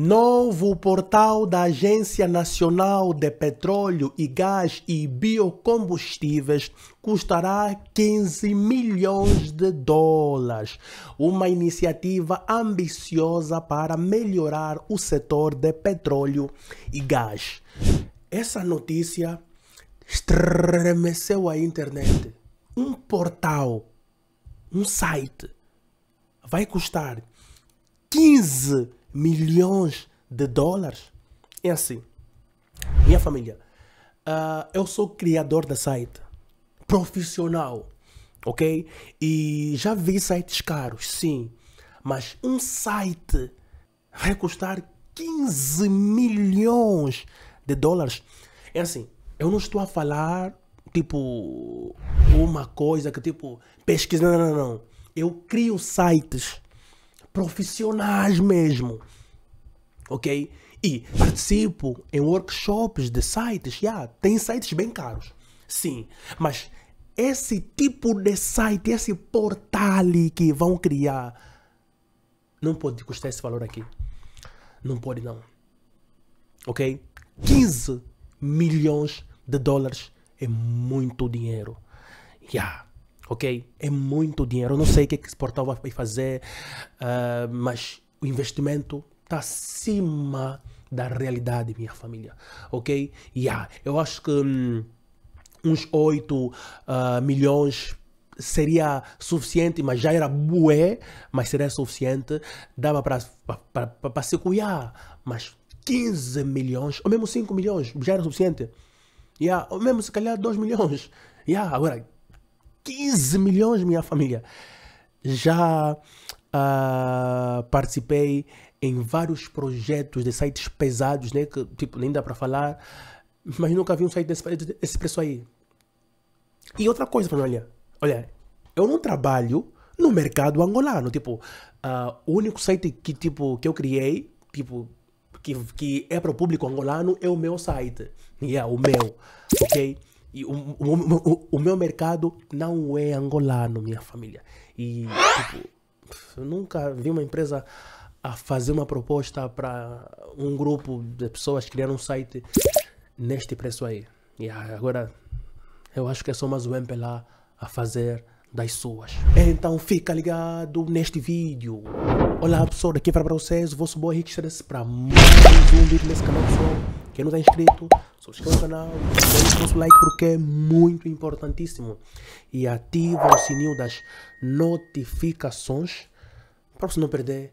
Novo portal da Agência Nacional de Petróleo e Gás e Biocombustíveis custará 15 milhões de dólares. Uma iniciativa ambiciosa para melhorar o setor de petróleo e gás. Essa notícia estremeceu a internet. Um portal, um site, vai custar 15 milhões milhões de dólares é assim Minha família, uh, eu sou criador da site, profissional, ok? E já vi sites caros, sim, mas um site vai custar 15 milhões de dólares. É assim, eu não estou a falar, tipo, uma coisa que, tipo, pesquisa, não, não, não. Eu crio sites profissionais mesmo. Ok? E participo em workshops de sites. Já, yeah, tem sites bem caros. Sim, mas esse tipo de site, esse portal que vão criar, não pode custar esse valor aqui. Não pode, não. Ok? 15 milhões de dólares é muito dinheiro. Yeah ok? É muito dinheiro. Eu não sei o que, é que esse portal vai fazer, uh, mas o investimento está acima da realidade, minha família, ok? Yeah, eu acho que hum, uns 8 uh, ah, milhões seria suficiente, mas já era bué, mas seria suficiente, dava para se cuidar, mas 15 milhões, ou mesmo 5 milhões, já era suficiente. Yeah, ou mesmo se calhar 2 milhões. Yeah, agora 15 milhões, minha família. Já uh, participei em vários projetos de sites pesados, né? Que tipo, nem dá para falar, mas nunca vi um site desse, desse preço aí. E outra coisa, família, olha, eu não trabalho no mercado angolano. Tipo, uh, o único site que, tipo, que eu criei, tipo, que, que é para o público angolano é o meu site. E yeah, é o meu, ok? E o, o, o, o meu mercado não é angolano, minha família. E, tipo, eu nunca vi uma empresa a fazer uma proposta para um grupo de pessoas criar um site neste preço aí. E agora, eu acho que é só mais o MP lá a fazer das suas. Então fica ligado neste vídeo. Olá pessoal, daqui para é vocês, o vosso boy Rick está para mais um vídeo nesse canal pessoal. Quem não está inscrito, subscreva no canal, deixe o vosso like porque é muito importantíssimo. E ativa o sininho das notificações para você não perder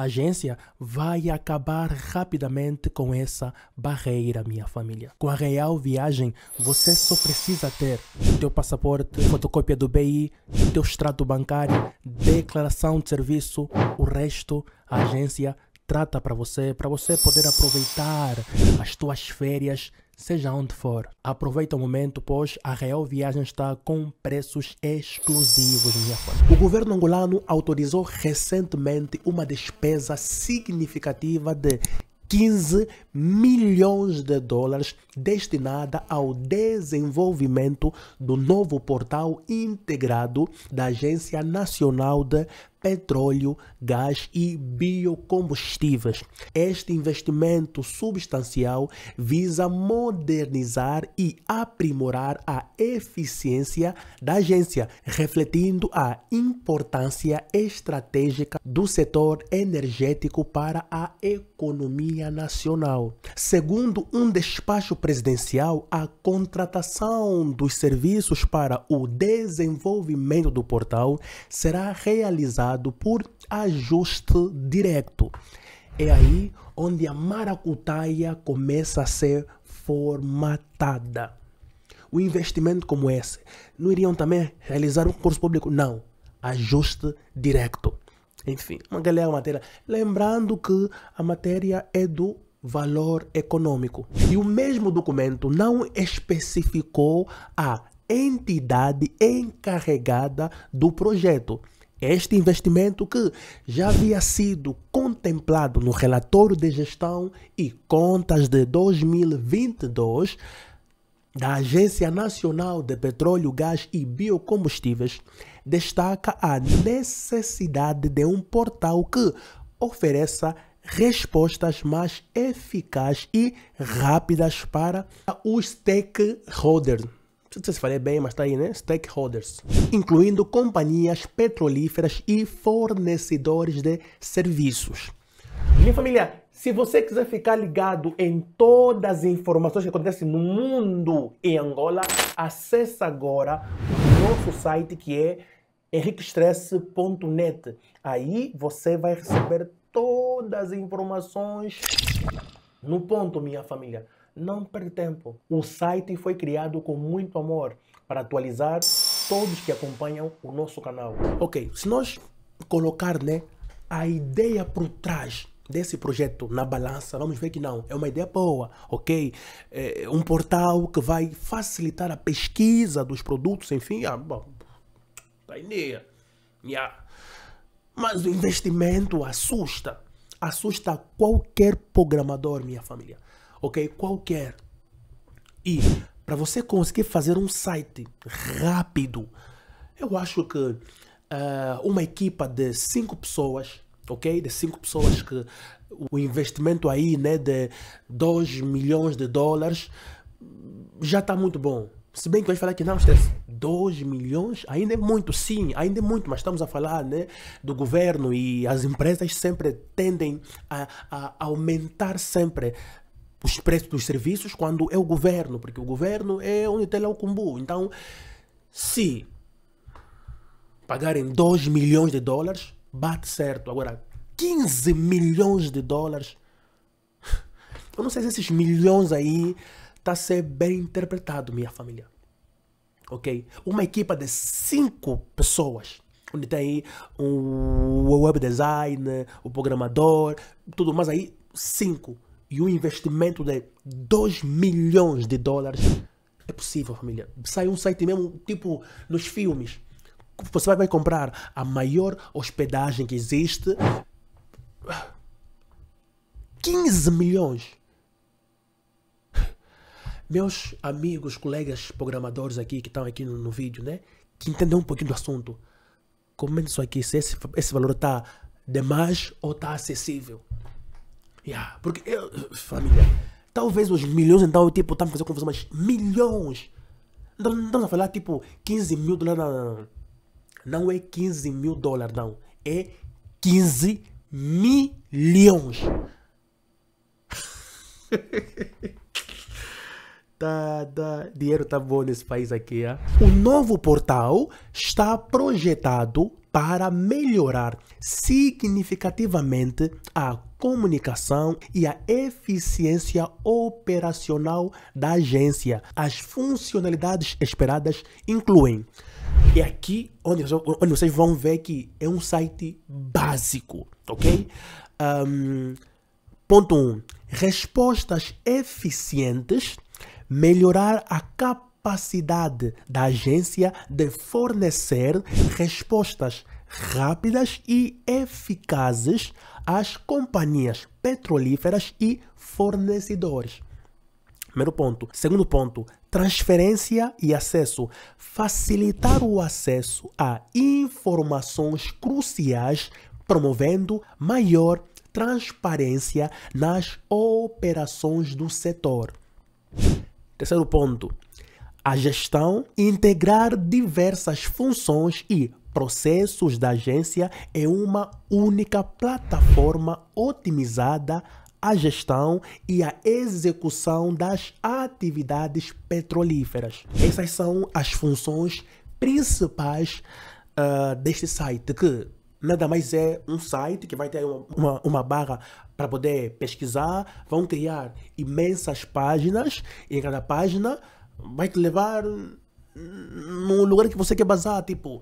agência vai acabar rapidamente com essa barreira, minha família. Com a Real Viagem, você só precisa ter o teu passaporte, fotocópia do BI, o teu extrato bancário, declaração de serviço, o resto a agência trata para você, para você poder aproveitar as tuas férias, seja onde for. Aproveita o momento, pois a Real Viagem está com preços exclusivos, minha fã. O governo angolano autorizou recentemente uma despesa significativa de 15 milhões de dólares destinada ao desenvolvimento do novo portal integrado da Agência Nacional de petróleo, gás e biocombustíveis. Este investimento substancial visa modernizar e aprimorar a eficiência da agência, refletindo a importância estratégica do setor energético para a economia nacional. Federal. Segundo um despacho presidencial, a contratação dos serviços para o desenvolvimento do portal será realizado por ajuste direto. É aí onde a maracutaia começa a ser formatada. O investimento como esse, não iriam também realizar um concurso público? Não. Ajuste direto. Enfim, uma galera matéria. Lembrando que a matéria é do valor econômico. E o mesmo documento não especificou a entidade encarregada do projeto. Este investimento que já havia sido contemplado no relatório de gestão e contas de 2022 da Agência Nacional de Petróleo, Gás e Biocombustíveis, destaca a necessidade de um portal que ofereça respostas mais eficazes e rápidas para os stakeholders. Não sei se falei bem, mas está aí, né? Stakeholders, incluindo companhias petrolíferas e fornecedores de serviços. Minha família, se você quiser ficar ligado em todas as informações que acontecem no mundo em Angola, acesse agora o nosso site que é henriquestresse.net. Aí você vai receber todas as informações no ponto, minha família. Não perde tempo. O site foi criado com muito amor para atualizar todos que acompanham o nosso canal. Ok, se nós colocar né, a ideia por trás desse projeto na balança, vamos ver que não, é uma ideia boa, ok? É, é um portal que vai facilitar a pesquisa dos produtos, enfim, ah, bom, tá yeah. Mas o investimento assusta. Assusta qualquer programador, minha família. Ok? Qualquer. E para você conseguir fazer um site rápido, eu acho que uh, uma equipa de cinco pessoas, ok? De cinco pessoas que o investimento aí, né, de 2 milhões de dólares, já está muito bom. Se bem que vais falar que não, esquece, 2 milhões ainda é muito, sim, ainda é muito, mas estamos a falar né, do governo e as empresas sempre tendem a, a aumentar sempre os preços dos serviços quando é o governo, porque o governo é onde tem lá o cumbu. Então, se pagarem 2 milhões de dólares, bate certo. Agora, 15 milhões de dólares. Eu não sei se esses milhões aí está a ser bem interpretado, minha família. Ok? Uma equipa de cinco pessoas, onde tem o web design, o programador, tudo mais aí, cinco. E um investimento de 2 milhões de dólares. É possível, família. Sai um site mesmo, tipo nos filmes. Você vai comprar a maior hospedagem que existe. 15 ah, milhões meus amigos, colegas programadores aqui que estão aqui no, no, vídeo, né? Que entendam um pouquinho do assunto. Comente isso aqui se esse, esse valor está demais ou está acessível. Yeah, porque eu, família, talvez os milhões então, tipo, tá estamos fazendo confusão, mas milhões. Não, não estamos a falar tipo 15 mil dólares, não, não, não. é 15 mil dólares, não. É 15 milhões. Tá, tá, dinheiro tá bom nesse país aqui, O novo portal está projetado para melhorar significativamente a comunicação e a eficiência operacional da agência. As funcionalidades esperadas incluem. E é aqui onde, onde vocês vão ver que é um site básico, ok? Um, ponto 1. Um, respostas eficientes melhorar a capacidade da agência de fornecer respostas rápidas e eficazes às companhias petrolíferas e fornecedores. Primeiro ponto. Segundo ponto, transferência e acesso. Facilitar o acesso a informações cruciais, promovendo maior transparência nas operações do setor. Terceiro ponto, a gestão integrar diversas funções e processos da agência em é uma única plataforma otimizada à gestão e à execução das atividades petrolíferas. Essas são as funções principais uh, deste site que nada mais é um site que vai ter uma, uma, uma barra para poder pesquisar. Vão criar imensas páginas e cada página vai te levar num lugar que você quer basar, tipo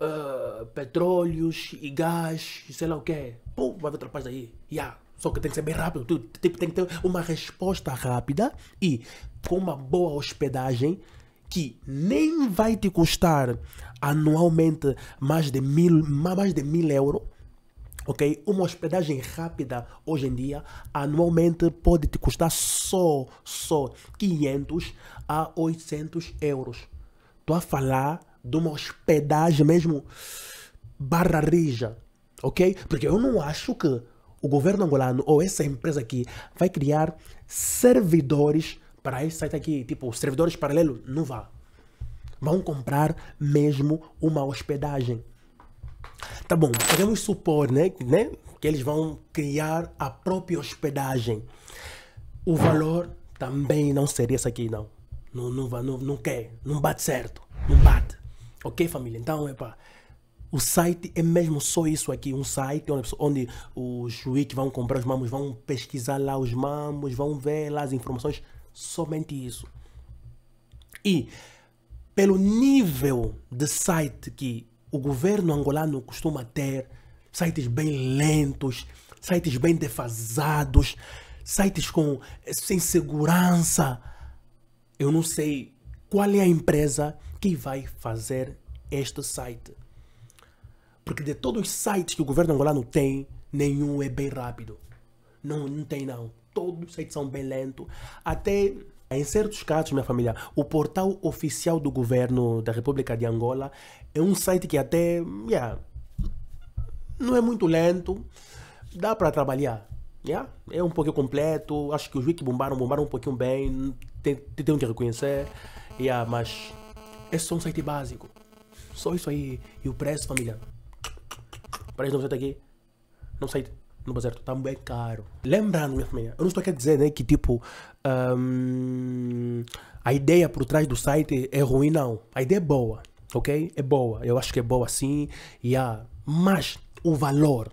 uh, ah, petróleos e gás, e sei lá o que. Pô, vai ver outra página aí. Yeah. Só que tem que ser bem rápido, tipo, tem que ter uma resposta rápida e com uma boa hospedagem que nem vai te custar anualmente mais de mil, mais de mil euros. Ok? Uma hospedagem rápida hoje em dia anualmente pode te custar só, só 500 a 800 euros. Estou a falar de uma hospedagem mesmo barra rija, ok? Porque eu não acho que o governo angolano ou essa empresa aqui vai criar servidores para esse site aqui, tipo, os servidores paralelos, não vá. Vão comprar mesmo uma hospedagem. Tá bom, podemos supor, né, né, que eles vão criar a própria hospedagem. O valor também não seria esse aqui, não. Não, não, não, não quer, não bate certo, não bate. Ok, família? Então, epa, o site é mesmo só isso aqui, um site onde, onde os juízes vão comprar os mamos, vão pesquisar lá os mamos, vão ver lá as informações Somente isso. E pelo nível de site que o governo angolano costuma ter, sites bem lentos, sites bem defasados, sites com eh, sem segurança. Eu não sei qual é a empresa que vai fazer este site. Porque de todos os sites que o governo angolano tem, nenhum é bem rápido. Não, não tem não todos eles são bem lentos. Até em certos casos, minha família, o portal oficial do governo da República de Angola é um site que até yeah, não é muito lento, dá para trabalhar. Yeah? É um pouquinho completo, acho que os wiki bombaram, bombaram um pouquinho bem, tem, tem que reconhecer, yeah, mas é só um site básico. Só isso aí. E o preço, família. Parece não site aqui. Não site no Bazar está Tambo caro. Lembrando, minha família, eu não estou aqui a dizer né, que tipo um, a ideia por trás do site é ruim, não. A ideia é boa, ok? É boa, eu acho que é boa sim, yeah. mas o valor.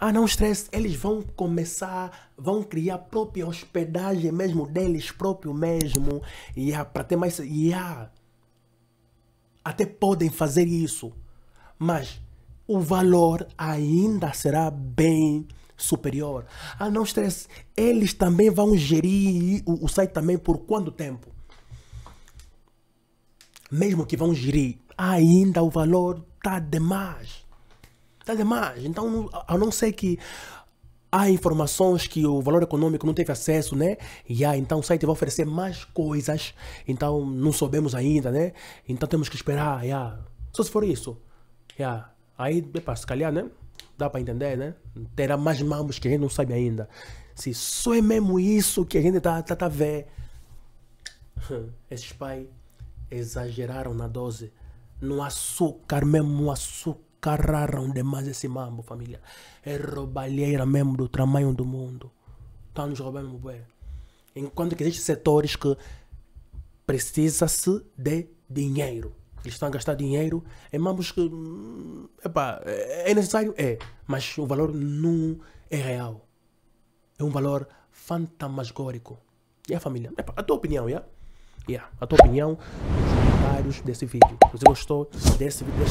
Ah, não estresse, eles vão começar, vão criar a própria hospedagem mesmo deles, próprio mesmo, e yeah, para ter mais. Yeah. Até podem fazer isso, mas o valor ainda será bem superior. Ah, não estresse. Eles também vão gerir o, o site também por quanto tempo? Mesmo que vão gerir, ainda o valor está demais. Está demais. Então, a não ser que há informações que o valor econômico não teve acesso, né? E há, então o site vai oferecer mais coisas. Então, não soubemos ainda, né? Então, temos que esperar, yeah. Só se for isso. Yeah. Aí, epa, se calhar, né? Dá para entender, né? Terá mais mambos que a gente não sabe ainda. Se só é mesmo isso que a gente tá, tá, tá vendo. Esses pais exageraram na dose. No açúcar mesmo, açucararam demais esse mambo, família. É roubalheira mesmo do tamanho do mundo. Tá nos roubando, bem. Enquanto que existem setores que precisa-se de dinheiro. Eles estão a gastar dinheiro em é mambos que. Epá, é necessário? É. Mas o valor não é real. É um valor fantasmagórico. E a família? Epá, a tua opinião, yeah? Yeah, a tua opinião nos comentários desse vídeo. Se você gostou desse vídeo,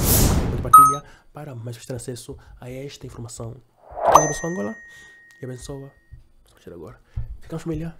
compartilha para mais ter acesso a esta informação. Deus abençoa Angola e abençoa. Vamos agora. Ficamos, família.